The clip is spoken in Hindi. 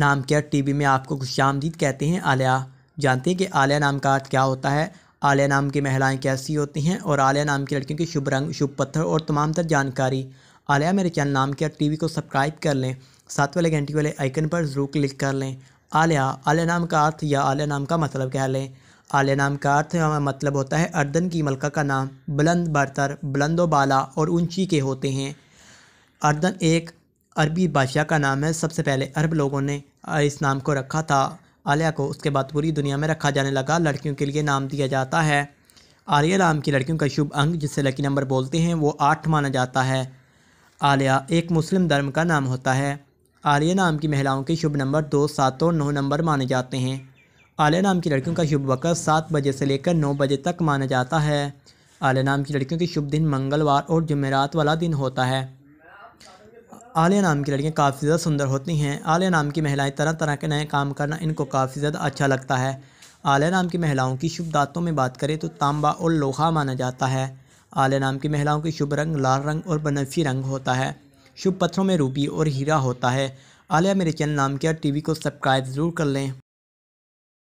नाम केयर टीवी में आपको खुशामदीद कहते हैं आलिया जानते हैं कि आलिया नाम का अर्थ क्या होता है आलिया नाम की महिलाएं कैसी होती हैं और आलिया नाम की लड़कियों के शुभ रंग शुभ पत्थर और तमाम तर जानकारी आलिया मेरे चैनल नाम केयर टीवी को सब्सक्राइब कर लें सात वाले घंटी वाले आइकन पर ज़रूर क्लिक कर लें आलिया आलिया नाम का अर्थ या आलिया नाम का मतलब कह लें आलिया नाम का अर्थ मतलब होता है अर्दन की मलका का नाम बुलंद बरतर बुलंदो बाला और ऊंची के होते हैं अर्दन एक अरबी बादशाह का नाम है सबसे पहले अरब लोगों ने इस नाम को रखा था आलिया को उसके बाद पूरी दुनिया में रखा जाने लगा लड़कियों के लिए नाम दिया जाता है आलिया नाम की लड़कियों का शुभ अंग जिसे लकी नंबर बोलते हैं वो आठ माना जाता है आलिया एक मुस्लिम धर्म का नाम होता है आलिया नाम की महिलाओं के शुभ नंबर दो सात और नौ नंबर माने जाते हैं आलिया नाम की लड़कियों का शुभ वक़्त सात बजे से लेकर नौ बजे तक माना जाता है आलिया नाम की लड़कियों के शुभ दिन मंगलवार और जमेरात वाला दिन होता है आलिया नाम की लड़कियाँ काफ़ी ज़्यादा सुंदर होती हैं आलिया नाम की महिलाएं तरह तरह के नए काम करना इनको काफ़ी ज़्यादा अच्छा लगता है आलिया नाम की महिलाओं की शुभ दातों में बात करें तो तांबा और लोहा माना जाता है आलिया नाम की महिलाओं के शुभ रंग लाल रंग और बनफी रंग होता है शुभ पत्थरों में रूबी और हीरा होता है आलिया मेरे चैनल नाम किया वी को सब्सक्राइब ज़रूर कर लें